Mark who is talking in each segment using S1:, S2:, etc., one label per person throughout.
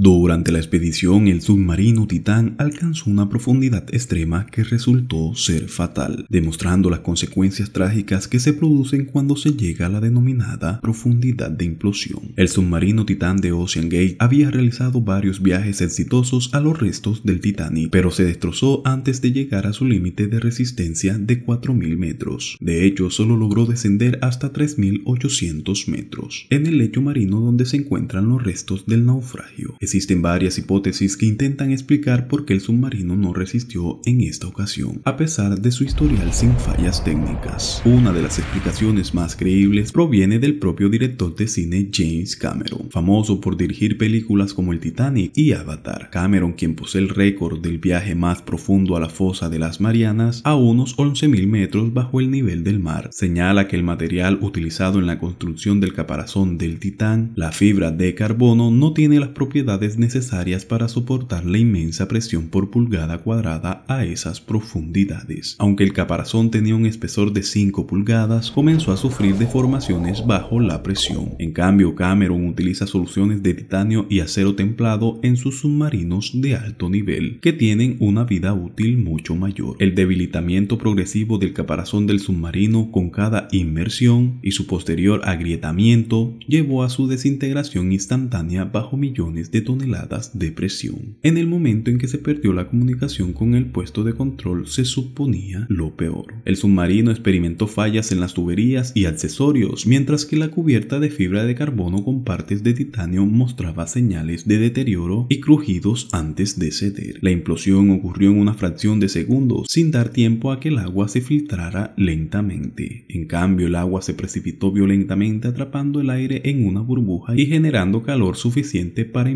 S1: Durante la expedición, el submarino Titán alcanzó una profundidad extrema que resultó ser fatal, demostrando las consecuencias trágicas que se producen cuando se llega a la denominada profundidad de implosión. El submarino Titán de Ocean Gate había realizado varios viajes exitosos a los restos del Titanic, pero se destrozó antes de llegar a su límite de resistencia de 4.000 metros. De hecho, solo logró descender hasta 3.800 metros, en el lecho marino donde se encuentran los restos del naufragio. Existen varias hipótesis que intentan explicar por qué el submarino no resistió en esta ocasión, a pesar de su historial sin fallas técnicas. Una de las explicaciones más creíbles proviene del propio director de cine James Cameron, famoso por dirigir películas como El Titanic y Avatar. Cameron, quien posee el récord del viaje más profundo a la fosa de las Marianas a unos 11.000 metros bajo el nivel del mar, señala que el material utilizado en la construcción del caparazón del Titán, la fibra de carbono, no tiene las propiedades necesarias para soportar la inmensa presión por pulgada cuadrada a esas profundidades. Aunque el caparazón tenía un espesor de 5 pulgadas, comenzó a sufrir deformaciones bajo la presión. En cambio, Cameron utiliza soluciones de titanio y acero templado en sus submarinos de alto nivel, que tienen una vida útil mucho mayor. El debilitamiento progresivo del caparazón del submarino con cada inmersión y su posterior agrietamiento llevó a su desintegración instantánea bajo millones de toneladas de presión. En el momento en que se perdió la comunicación con el puesto de control se suponía lo peor. El submarino experimentó fallas en las tuberías y accesorios, mientras que la cubierta de fibra de carbono con partes de titanio mostraba señales de deterioro y crujidos antes de ceder. La implosión ocurrió en una fracción de segundos, sin dar tiempo a que el agua se filtrara lentamente. En cambio, el agua se precipitó violentamente atrapando el aire en una burbuja y generando calor suficiente para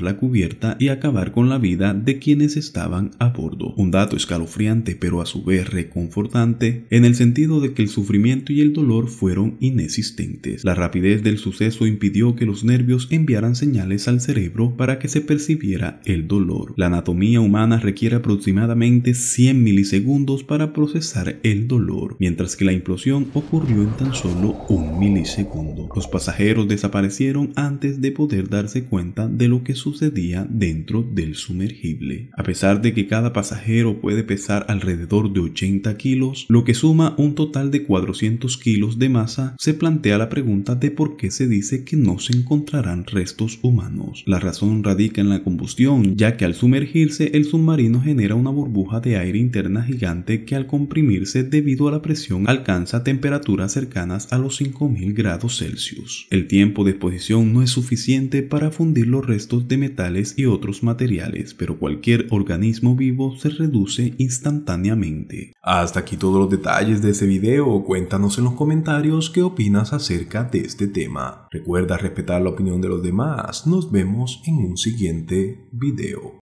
S1: la cubierta y acabar con la vida de quienes estaban a bordo. Un dato escalofriante pero a su vez reconfortante en el sentido de que el sufrimiento y el dolor fueron inexistentes. La rapidez del suceso impidió que los nervios enviaran señales al cerebro para que se percibiera el dolor. La anatomía humana requiere aproximadamente 100 milisegundos para procesar el dolor, mientras que la implosión ocurrió en tan solo un milisegundo. Los pasajeros desaparecieron antes de poder darse cuenta de lo que sucedía dentro del sumergible. A pesar de que cada pasajero puede pesar alrededor de 80 kilos, lo que suma un total de 400 kilos de masa, se plantea la pregunta de por qué se dice que no se encontrarán restos humanos. La razón radica en la combustión, ya que al sumergirse el submarino genera una burbuja de aire interna gigante que al comprimirse debido a la presión alcanza temperaturas cercanas a los 5000 grados Celsius. El tiempo de exposición no es suficiente para fundir los restos de metales y otros materiales, pero cualquier organismo vivo se reduce instantáneamente. Hasta aquí todos los detalles de este video, cuéntanos en los comentarios qué opinas acerca de este tema. Recuerda respetar la opinión de los demás, nos vemos en un siguiente video.